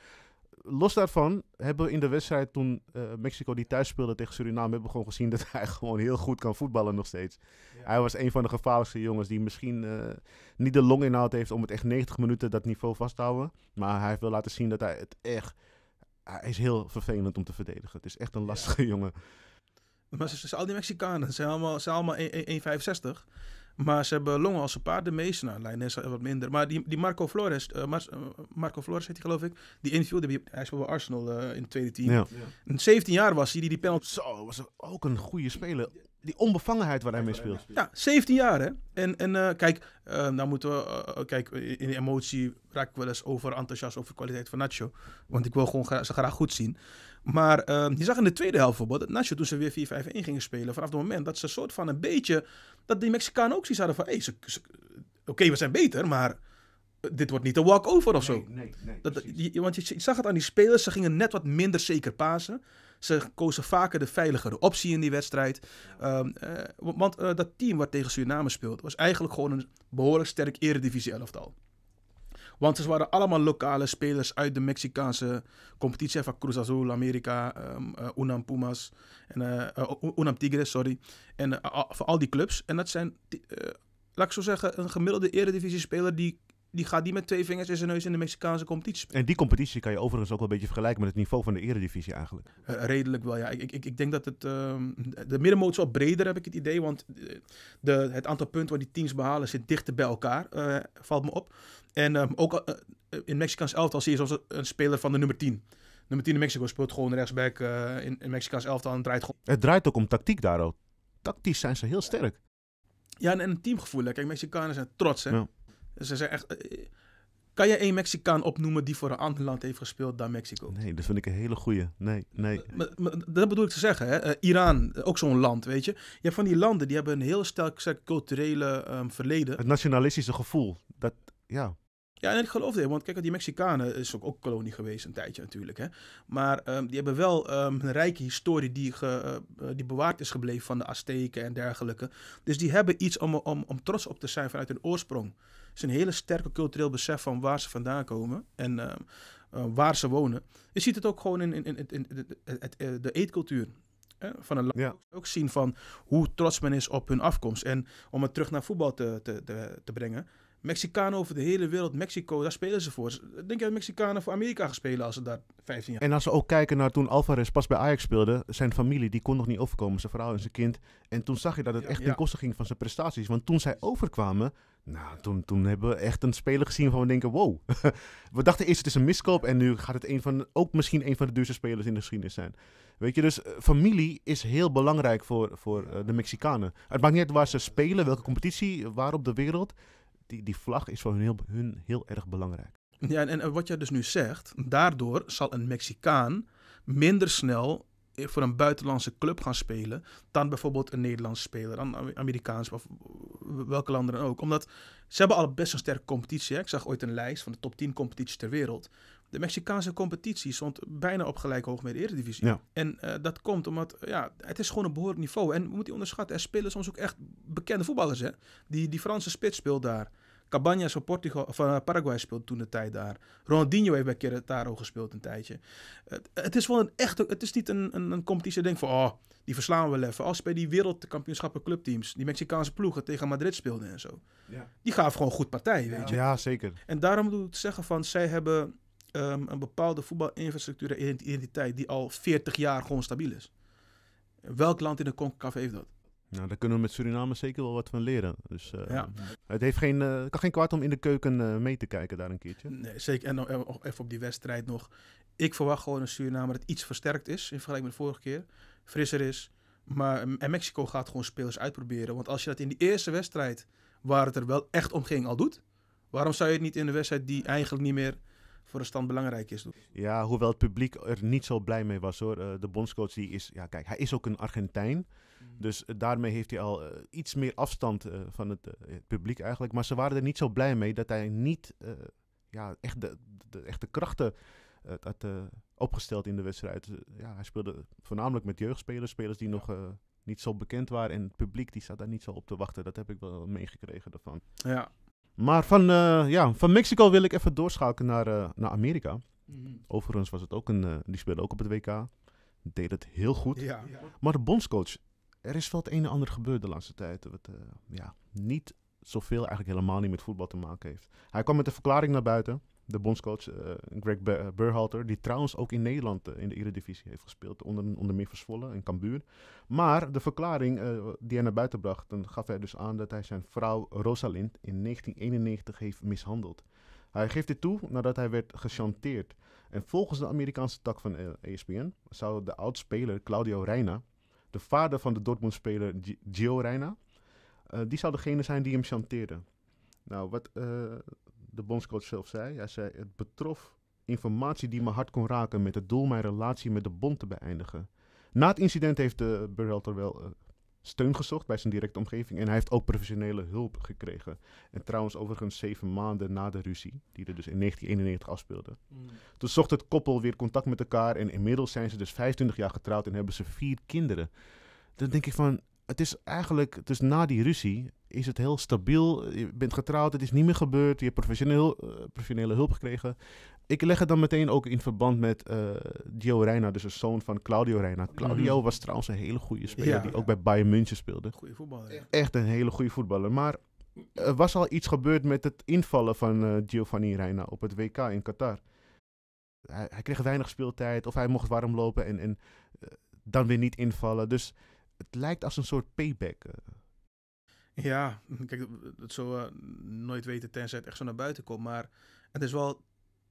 Los daarvan hebben we in de wedstrijd toen eh, Mexico die thuis speelde tegen Suriname, hebben we gewoon gezien dat *laughs* hij gewoon heel goed kan voetballen nog steeds. Hij was een van de gevaarlijkste jongens die misschien niet de long longinhoud heeft om het echt 90 minuten dat niveau vast te houden. Maar hij heeft wel laten zien dat hij het echt... Hij is heel vervelend om te verdedigen. Het is echt een lastige *laughs* jongen. Maar ze, zijn al die Mexicanen zijn allemaal, zijn allemaal 1,65. Maar ze hebben longen als een paard. De meeste, nou, is wat minder. Maar die, die Marco Flores, uh, Marco Flores heet hij geloof ik. Die inviel, hij speelde bij Arsenal eh, in het tweede team. En 17 jaar was hij, die die penalty... Zo, was ook een goede speler die onbevangenheid waar hij mee speelt. Ja, 17 jaar hè. En, en eh, kijk, uh, nou moeten we, eh, kijk, in de emotie raak ik wel eens over enthousiast over de kwaliteit van Nacho. Want ik wil gewoon ze graag goed zien. Maar ehm, je zag in de tweede helft bijvoorbeeld dat Nacho toen ze weer 4-5-1 gingen spelen. Vanaf het moment dat ze een soort van een beetje, dat die Mexicanen ook zoiets hadden van, hey, oké, we zijn beter, maar dit wordt niet een over of zo. Nee, nee, dat, want je, je, zag het aan die spelers, ze gingen net wat minder zeker pasen. Ze kozen vaker de veiligere optie in die wedstrijd. Ehm, eh, want eh, dat team wat tegen Suriname speelde, was eigenlijk gewoon een behoorlijk sterk eredivisie-elftal. Want ze waren allemaal lokale spelers uit de Mexicaanse competitie van Cruz Azul, Amerika, ehm, eh, Unam Pumas, en, Unam Tigres, sorry. En voor al die clubs. En dat zijn, laat ik zo zeggen, een gemiddelde eredivisie-speler die die gaat die met twee vingers in zijn neus in de Mexicaanse competitie En die competitie kan je overigens ook wel een beetje vergelijken met het niveau van de eredivisie eigenlijk. Eh, redelijk wel, ja. Ik, ik, ik denk dat het, ehm, de middenmoot is wel breder, heb ik het idee. Want eh, de, het aantal punten waar die teams behalen zit dichter bij elkaar, eh, valt me op. En ehm, ook in Mexicaans elftal zie je soms een speler van de nummer 10 nummer 10 in Mexico speelt gewoon rechtsback in, Mexicaans elftal en draait gewoon. Het draait ook om tactiek daar ook. Tactisch zijn ze heel sterk. Ja, en, een teamgevoel. Hè. Kijk, Mexicanen zijn trots. Hè? Ja. Ze zijn echt. Eh, kan je één Mexicaan opnoemen die voor een ander land heeft gespeeld dan Mexico? Nee, dat vind ik een hele goeie. Nee, nee. Eh, maar, dat bedoel ik te zeggen. Hè? Eh, Iran, ook zo'n land, weet je. Je hebt van die landen, die hebben een heel sterk, culturele ehm, verleden. Het nationalistische gevoel. Dat, ja. Ja, en ik geloof dit, want kijk, die Mexicanen is ook, ook kolonie geweest een tijdje natuurlijk. Hè? Maar ehm, die hebben wel ehm, een rijke historie die, die bewaard is gebleven van de Azteken en dergelijke. Dus die hebben iets om, om, om trots op te zijn vanuit hun oorsprong is een hele sterke cultureel besef van waar ze vandaan komen en ehm, eh, waar ze wonen. Je ziet het ook gewoon in, in, in, in de, eh, de eetcultuur van een land. Ja. Ook zien van hoe trots men is op hun afkomst. En om het terug naar voetbal te, te, te brengen. Mexicanen over de hele wereld, Mexico, daar spelen ze voor. Denk je dat Mexicanen voor Amerika gaan als ze daar 15 jaar. En als we ook kijken naar toen Alvarez pas bij Ajax speelde, zijn familie die kon nog niet overkomen, zijn vrouw en zijn kind. En toen zag je dat het echt ten koste ging van zijn prestaties. Want toen zij overkwamen, nou, toen, toen hebben we echt een speler gezien van we denken, wow. *laughs* we dachten eerst het is een miskoop en nu gaat het een van, ook misschien een van de duurste spelers in de geschiedenis zijn. Weet je, dus eh, familie is heel belangrijk voor, voor eh, de Mexicanen. Het maakt niet uit waar ze spelen, welke competitie, waar op de wereld die, die vlag is voor hun heel, hun heel erg belangrijk. Ja, en, en wat jij dus nu zegt, daardoor zal een Mexicaan minder snel eh, voor een buitenlandse club gaan spelen dan bijvoorbeeld een Nederlandse speler, dan Amerikaans of welke landen dan ook. Omdat ze hebben al best een sterke competitie. Hè? Ik zag ooit een lijst van de top 10 competities ter wereld. De Mexicaanse competitie stond bijna op gelijk hoog met de Eredivisie. En eh, dat komt omdat ja, het is gewoon een behoorlijk niveau. En we moeten onderschatten, er spelen soms ook echt bekende voetballers. Hè? Die, die Franse spits speelt daar. Cabanas van, Portugal, van eh, Paraguay speelde toen de tijd daar. Ronaldinho heeft bij Querétaro gespeeld een tijdje. het is wel een echt, het is niet een, een, een competitie. Denk van, oh, die verslaan we wel even. Als bij die wereldkampioenschappen clubteams, die Mexicaanse ploegen tegen Madrid speelden en zo. Ja. Die gaven gewoon goed partij, weet je. Ja, zeker. En daarom moet ik zeggen van, zij hebben Ehm, een bepaalde voetbalinfrastructuur en identiteit die al 40 jaar gewoon stabiel is. Welk land in de CONCACAF heeft dat? Nou, daar kunnen we met Suriname zeker wel wat van leren. Dus eh, ja. het heeft geen, eh, kan geen kwaad om in de keuken eh, mee te kijken daar een keertje. Nee, zeker. En nog even op die wedstrijd nog. Ik verwacht gewoon een Suriname dat iets versterkt is in vergelijking met de vorige keer. Frisser is. Maar, mm, Mexico gaat gewoon spelers uitproberen. Want als je dat in die eerste wedstrijd, waar het er wel echt om ging, al doet. Waarom zou je het niet in de wedstrijd die eigenlijk niet meer voor de stand belangrijk is. Ja, hoewel het publiek er niet zo blij mee was hoor. Eh, de bondscoach die is, ja kijk, hij is ook een Argentijn. Mhm. Dus eh, daarmee heeft hij al eh, iets meer afstand van het, publiek eigenlijk. Maar ze waren er niet zo blij mee dat hij niet ja, echt de, de, echte krachten had opgesteld in de wedstrijd. Dus, ja, hij speelde voornamelijk met jeugdspelers, spelers die nog niet zo bekend waren. En het publiek die zat daar niet zo op te wachten. Dat heb ik wel meegekregen daarvan. Ja, maar van, eh, ja, van Mexico wil ik even doorschakelen naar, eh, naar Amerika. Mm Overigens was het ook een, eh, die speelde ook op het WK. Deed het heel goed. Ja. Maar de bondscoach, er is wel het een en ander gebeurd de laatste tijd. Wat ja, niet zoveel eigenlijk helemaal niet met voetbal te maken heeft. Hij kwam met een verklaring naar buiten de bondscoach eh, Greg eh, Burhalter, die trouwens ook in Nederland eh, in de Eredivisie heeft gespeeld, onder, onder meer Versvolle en Cambuur. Maar de verklaring die hij naar buiten bracht, dan gaf hij dus aan dat hij zijn vrouw Rosalind in 1991 heeft mishandeld. Hij geeft dit toe nadat hij werd gechanteerd. En volgens de Amerikaanse tak van ESPN e zou de oudspeler Claudio Reina, de vader van de Dortmund-speler Gio Reina, die zou degene zijn die hem chanteerde. Nou, wat, de bondscoach zelf zei. Hij zei, het betrof informatie die me hard kon raken met het doel mijn relatie met de bond te beëindigen. Na het incident heeft de Berhalter wel eh, steun gezocht bij zijn directe omgeving en hij heeft ook professionele hulp gekregen. En trouwens overigens zeven maanden na de ruzie, die er dus in 1991 afspeelde. Mm. Toen zocht het koppel weer contact met elkaar en inmiddels zijn ze dus 25 jaar getrouwd en hebben ze vier kinderen. Dan denk ik van, het is eigenlijk, dus na die ruzie is het heel stabiel. Je bent getrouwd, het is niet meer gebeurd. Je hebt professioneel, eh, professionele hulp gekregen. Ik leg het dan meteen ook in verband met uh, Gio Reina, dus een zoon van Claudio Reina. Mhm. Claudio was trouwens een hele goede speler die ook bij Bayern München speelde. Goede voetballer. Echt een hele goede voetballer. Maar er was al iets gebeurd met het invallen van eh, Giovanni Reina op het WK in Qatar. Hij, hij, kreeg weinig speeltijd of hij mocht warm lopen en, en dan weer niet invallen. Dus het lijkt als een soort payback. Eh. Ja, kijk, dat zullen we nooit weten tenzij het echt zo naar buiten komt. Maar het is wel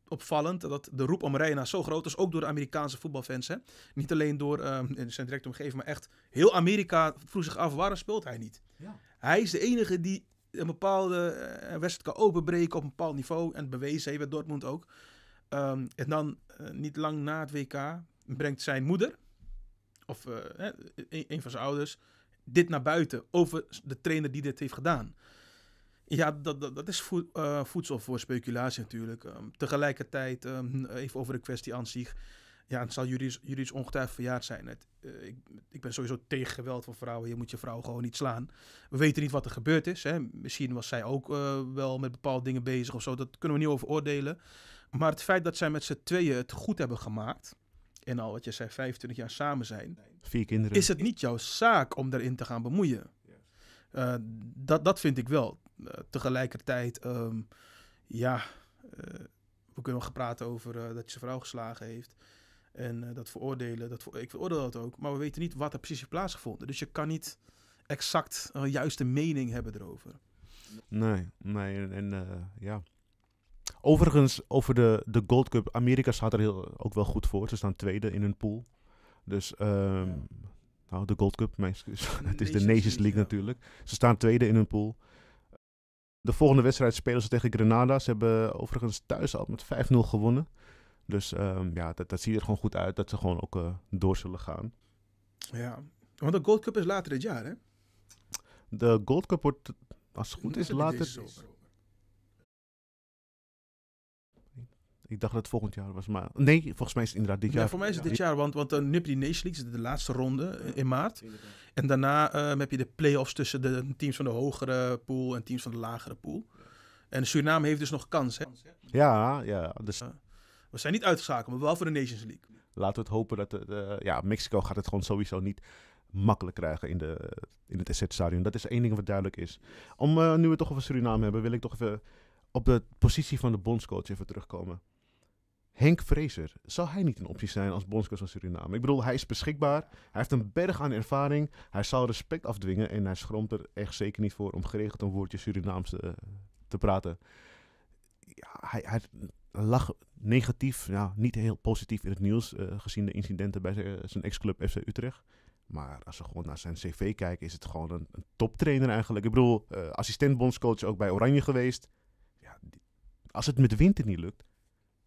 opvallend dat de roep om Reina zo groot is, ook door de Amerikaanse voetbalfans. Hè? Niet alleen door ehm, zijn directe omgeving, maar echt heel Amerika vroeg zich af waarom speelt hij niet. Ja. Hij is de enige die een bepaalde eh, wedstrijd kan openbreken op een bepaald niveau. En bewezen heeft bij Dortmund ook. Ehm, en dan, eh, niet lang na het WK, brengt zijn moeder, of eh, e-, e-, een, van zijn ouders, dit naar buiten over de trainer die dit heeft gedaan. Ja, dat, dat, is eh, voedsel voor speculatie natuurlijk. Ehm, tegelijkertijd, ehm, even over de kwestie aan zich. Ja, het zal juridisch, juridisch ongetwijfeld verjaard zijn. Eh, ik, ik, ben sowieso tegen geweld van vrouwen. Je moet je vrouw gewoon niet slaan. We weten niet wat er gebeurd is. Hè. Misschien was zij ook wel met bepaalde dingen bezig of zo. Dat kunnen we niet over oordelen. Maar het feit dat zij met z'n tweeën het goed hebben gemaakt en al wat je zei, 25 jaar samen zijn. Vier kinderen. Is het niet jouw zaak om daarin te gaan bemoeien? Eh, dat, dat vind ik wel. Eh, tegelijkertijd, ehm, ja, eh, we kunnen wel praten over dat je zijn vrouw geslagen heeft. En dat veroordelen, dat ik veroordeel dat ook. Maar we weten niet wat er precies heeft plaatsgevonden. Dus je kan niet exact een juiste mening hebben erover. Nee, nee. En, ja, Overigens, over de, de Gold Cup, Amerika staat er heel, ook wel goed voor. Ze staan tweede in hun pool. Dus, ehm, nou, de Gold Cup, mijn, *laughs* het is de Nations League natuurlijk. Ze staan tweede in hun pool. De volgende wedstrijd spelen ze tegen Grenada. Ze hebben overigens thuis al met 5-0 gewonnen. Dus ehm, ja, dat, dat ziet er gewoon goed uit dat ze gewoon ook eh, door zullen gaan. Ja, want de Gold Cup is later dit jaar, hè? De Gold Cup wordt, als het goed is, later Ik dacht dat het volgend jaar was, maar nee, volgens mij is het inderdaad dit jaar. Ja, voor mij is het dit jaar, want, want eh, nu heb je die Nations League, de laatste ronde eh, in maart. En daarna eh, heb je de play-offs tussen de teams van de hogere pool en teams van de lagere pool. En Suriname heeft dus nog kans, hè? Ja, ja. Dus... we zijn niet uitgeschakeld, maar wel voor de Nations League. Laten we het hopen dat... De, ja, Mexico gaat het gewoon sowieso niet makkelijk krijgen in, de, in het SZ Stadion. Dat is één ding wat duidelijk is. Om, nu we het toch over Suriname hebben, wil ik toch even op de positie van de bondscoach even terugkomen. Henk Vrezer, zou hij niet een optie zijn als bondscoach van Suriname? Ik bedoel, hij is beschikbaar, hij heeft een berg aan ervaring, hij zal respect afdwingen en hij schroomt er echt zeker niet voor om geregeld een woordje Surinaams te, eh, te praten. Ja, hij, hij, lag negatief, ja, niet heel positief in het nieuws, eh, gezien de incidenten bij zijn, eh, ex-club FC Utrecht. Maar als we gewoon naar zijn cv kijken, is het gewoon een, toptrainer eigenlijk. Ik bedoel, uh, assistent bondscoach ook bij Oranje geweest. Ja, als het met winter niet lukt,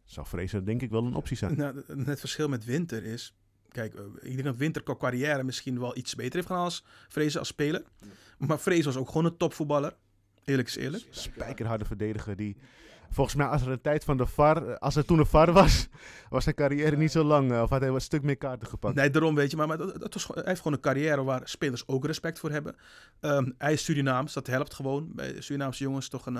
zou vrezen denk ik wel een optie zijn. Nou, het verschil met Winter is... Kijk, eh, ik denk dat Winter qua carrière misschien wel iets beter heeft gedaan als Vrezen als speler. Maar Vrezen was ook gewoon een topvoetballer. Eerlijk is eerlijk. Spijkerharde verdediger die... Volgens mij, als er de tijd van de VAR, eh, als er toen een VAR was, was zijn carrière niet zo lang. Eh, of had hij een stuk meer kaarten gepakt. Nee, daarom weet je. Maar, maar dat, was, hij heeft gewoon een carrière waar spelers ook respect voor hebben. Ehm, hij is Surinaams, dat helpt gewoon. Bij Surinaamse jongens toch een...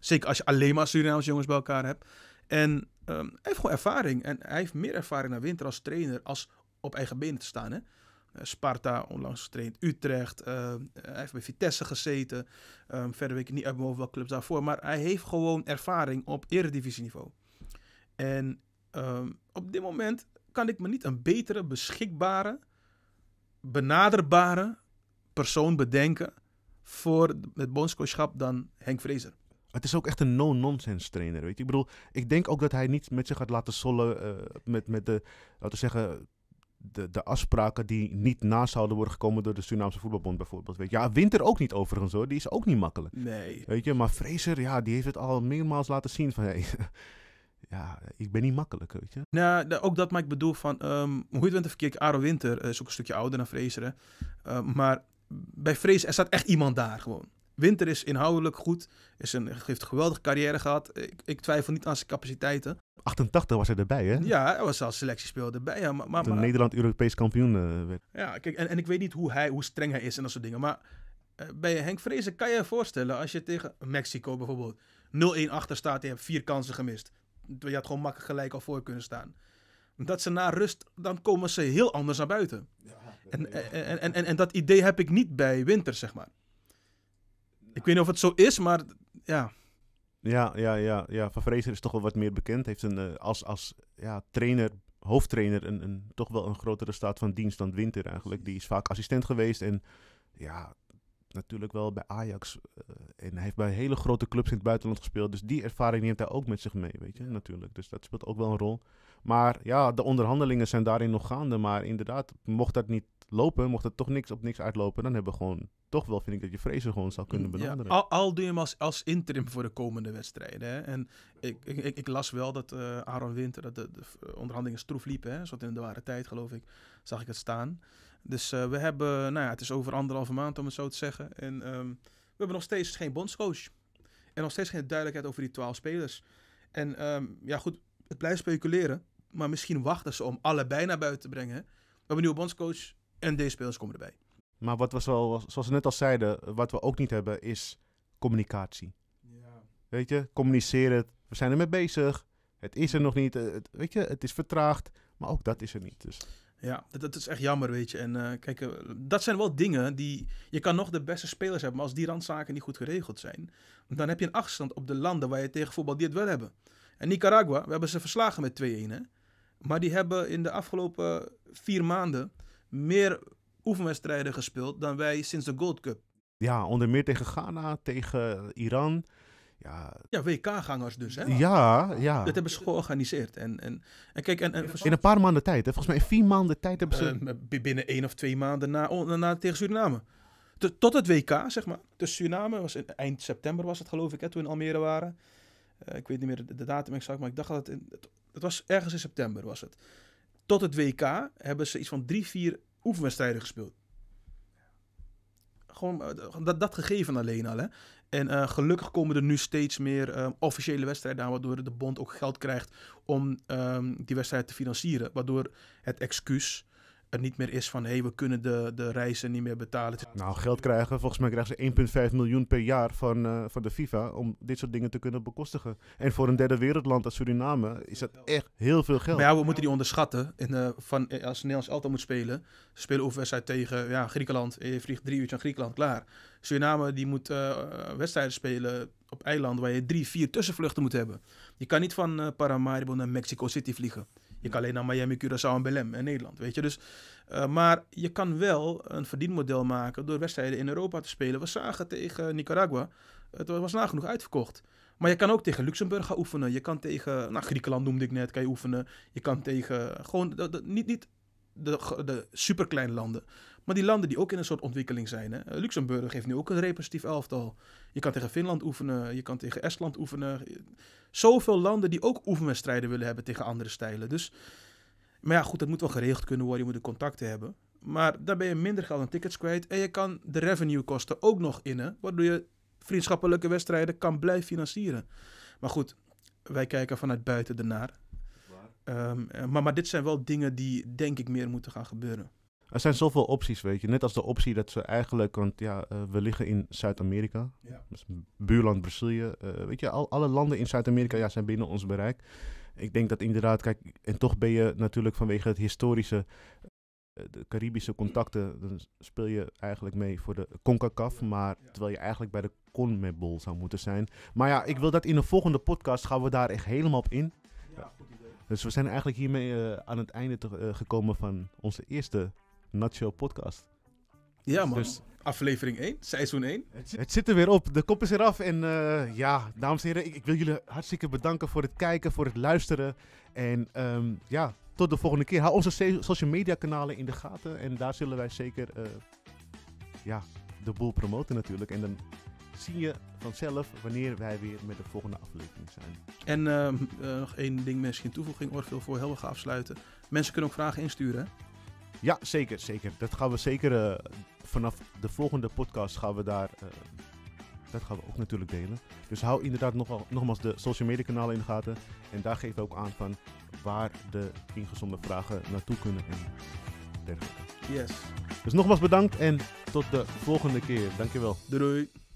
zeker als je alleen maar Surinaamse jongens bij elkaar hebt. En ehm, hij heeft gewoon ervaring. En hij heeft meer ervaring na winter als trainer als op eigen benen te staan. Hè? Eh, Sparta onlangs getraind, Utrecht. Uh, hij heeft bij Vitesse gezeten. Ehm, verder weet ik niet uit mijn hoofd welke clubs daarvoor. Maar hij heeft gewoon ervaring op eredivisieniveau. En op dit moment kan ik me niet een betere, beschikbare, benaderbare persoon bedenken voor het bondscoachschap dan Henk Vrezer. Het is ook echt een no-nonsense trainer, weet je. Ik bedoel, ik denk ook dat hij niet met zich gaat laten sollen eh, met, met de, laten zeggen, de, de afspraken die niet na zouden worden gekomen door de Surinaamse voetbalbond bijvoorbeeld. Weet je. Ja, Winter ook niet overigens hoor, die is ook niet makkelijk. Nee. Weet je, maar Fraser, ja, die heeft het al meermaals laten zien van... Hey, *laughs* ja, ik ben niet makkelijk, weet je. Nou, ook dat, maar ik bedoel van, ehm, hoe je het bent of verkeerd, Aro Winter eh, is ook een stukje ouder dan Fraser, ehm, maar bij Fraser, er staat echt iemand daar gewoon. Winter is inhoudelijk goed. Is een, heeft een geweldige carrière gehad. Ik, ik twijfel niet aan zijn capaciteiten. 88 was hij erbij, hè? Ja, hij was als selectiespeler erbij. Ja, maar, maar, Toen Nederland Europees kampioen eh, werd. Ja, kijk, en, en ik weet niet hoe, hij, hoe streng hij is en dat soort dingen. Maar eh, bij Henk Vrezen kan je je voorstellen als je tegen Mexico bijvoorbeeld 0-1 achter staat en je hebt vier kansen gemist. Je had gewoon makkelijk gelijk al voor kunnen staan. Dat ze na rust, dan komen ze heel anders naar buiten. Ja, en, en, en, en dat idee heb ik niet bij Winter, zeg maar. Ik weet niet of het zo is, maar ja. Ja, ja, ja, ja. Van Vrezer is toch wel wat meer bekend. Heeft een, eh, als, als ja, trainer, hoofdtrainer een, een, toch wel een grotere staat van dienst dan Winter eigenlijk. Die is vaak assistent geweest en ja, natuurlijk wel bij Ajax. Eh, en hij heeft bij hele grote clubs in het buitenland gespeeld. Dus die ervaring neemt hij ook met zich mee, weet je, natuurlijk. Dus dat speelt ook wel een rol. Maar ja, de onderhandelingen zijn daarin nog gaande. Maar inderdaad, mocht dat niet lopen, mocht het toch niks op niks uitlopen, dan hebben we gewoon toch wel, vind ik, dat je Vrezen gewoon zou kunnen benaderen. al, al doe je hem als, interim voor de komende wedstrijden. En ik, ik, ik, las wel dat uh, Aaron Winter, dat de, eh, onderhandelingen stroef liepen, hè? in de ware tijd, geloof ik, zag ik het staan. Dus eh, we hebben, nou ja, het is over anderhalve maand om het zo te zeggen. En ehm, we hebben nog steeds geen bondscoach. En nog steeds geen duidelijkheid over die twaalf spelers. En ehm, ja, goed, het blijft speculeren. Maar misschien wachten ze om allebei naar buiten te brengen. We hebben een nieuwe bondscoach en deze spelers komen erbij. Maar wat we zo, zoals we net al zeiden, wat we ook niet hebben, is communicatie. Ja. Weet je, communiceren. We zijn ermee bezig. Het is er nog niet. Eh, het, weet je, het is vertraagd. Maar ook dat is er niet. Dus. Ja, dat, is echt jammer, weet je. En eh, kijk, eh, dat zijn wel dingen die... Je kan nog de beste spelers hebben, maar als die randzaken niet goed geregeld zijn... dan heb je een achterstand op de landen waar je tegen voetbal dit wel hebben. En Nicaragua, we hebben ze verslagen met 2-1. Maar die hebben in de afgelopen vier maanden meer oefenwedstrijden gespeeld dan wij sinds de Gold Cup. Ja, onder meer tegen Ghana, tegen Iran. Ja, ja WK-gangers dus, hè? Ja, ja. Dat hebben ze georganiseerd. En, en, en kijk, en, en, in een paar maanden tijd, hè? volgens mij in vier maanden tijd hebben ze... Eh, binnen één of twee maanden na, na, tegen Suriname. tot het WK, zeg maar. Dus Suriname, was eind september was het geloof ik, hè, toen we in Almere waren. Eh, ik weet niet meer de, datum exact, maar ik dacht dat het, het, was ergens in september was het. Tot het WK hebben ze iets van drie, vier oefenwedstrijden gespeeld. Gewoon eh, dat, dat gegeven alleen al. Hè? En eh, gelukkig komen er nu steeds meer ehm, officiële wedstrijden aan, waardoor de bond ook geld krijgt om ehm, die wedstrijd te financieren. Waardoor het excuus het niet meer is van hé, hey, we kunnen de, de reizen niet meer betalen. Nou, geld krijgen, volgens mij krijgen ze 1,5 miljoen per jaar van, eh, van de FIFA om dit soort dingen te kunnen bekostigen. En voor een derde wereldland als Suriname is dat echt heel veel geld. Maar ja, we moeten die onderschatten. in eh, van, eh, als Nederlands elftal moet spelen, spelen oefenwedstrijd tegen ja, Griekenland, je vliegt drie uur aan Griekenland, klaar. Suriname die moet uh, wedstrijden spelen op eilanden waar je drie, vier tussenvluchten moet hebben. Je kan niet van Paramaribo naar Mexico City vliegen. Je kan alleen naar Miami, Curaçao en Belém in Nederland, weet je. Dus, eh, maar je kan wel een verdienmodel maken door wedstrijden in Europa te spelen. We zagen tegen Nicaragua, het was nagenoeg uitverkocht. Maar je kan ook tegen Luxemburg gaan oefenen. Je kan tegen, nou Griekenland noemde ik net, kan je oefenen. Je kan tegen, gewoon, niet, niet de, de superkleine landen. Maar die landen die ook in een soort ontwikkeling zijn. Hè? Eh, Luxemburg heeft nu ook een representatief elftal. Je kan tegen Finland oefenen, je kan tegen Estland oefenen. Zoveel landen die ook oefenwedstrijden willen hebben tegen andere stijlen. Dus, maar ja, goed, dat moet wel geregeld kunnen worden. Je moet de contacten hebben. Maar daar ben je minder geld aan tickets kwijt. En je kan de revenue kosten ook nog innen. Waardoor je vriendschappelijke wedstrijden kan blijven financieren. Maar goed, wij kijken vanuit buiten ernaar. Ehm, eh, maar dit zijn wel dingen die denk ik meer moeten gaan gebeuren. Er zijn zoveel opties, weet je. Net als de optie dat ze eigenlijk, want ja, eh, we liggen in Zuid-Amerika. Ja. Dus buurland Brazilië. Eh, weet je, al, alle landen in Zuid-Amerika ja, zijn binnen ons bereik. Ik denk dat inderdaad, kijk, en toch ben je natuurlijk vanwege het historische, eh, de Caribische contacten, dan speel je eigenlijk mee voor de CONCACAF. Maar terwijl je eigenlijk bij de CONMEBOL zou moeten zijn. Maar ja, ik wil dat in de volgende podcast gaan we daar echt helemaal op in. Ja, goed idee. Dus we zijn eigenlijk hiermee aan het einde gekomen van onze eerste Nacho podcast. Ja, man. Dus- aflevering 1, seizoen 1. Het zit er weer op. De kop is eraf. En eh, ja, dames en heren, ik, wil jullie hartstikke bedanken voor het kijken, voor het luisteren. En ehm, ja, tot de volgende keer. Hou onze social media kanalen in de gaten. En daar zullen wij zeker eh, ja, de boel promoten natuurlijk. En dan zie je vanzelf wanneer wij weer met de volgende aflevering zijn. En ehm, eh, nog één ding misschien toevoeging, Orville, voor heel erg afsluiten. Mensen kunnen ook vragen insturen, ja, zeker, zeker. Dat gaan we zeker eh, vanaf de volgende podcast gaan we daar. Eh, dat gaan we ook natuurlijk delen. Dus hou inderdaad nogal, nogmaals de social media kanalen in de gaten. En daar geven we ook aan van waar de ingezonde vragen naartoe kunnen en dergelijke. Yes. Dus nogmaals bedankt en tot de volgende keer. Dankjewel. Doei doei.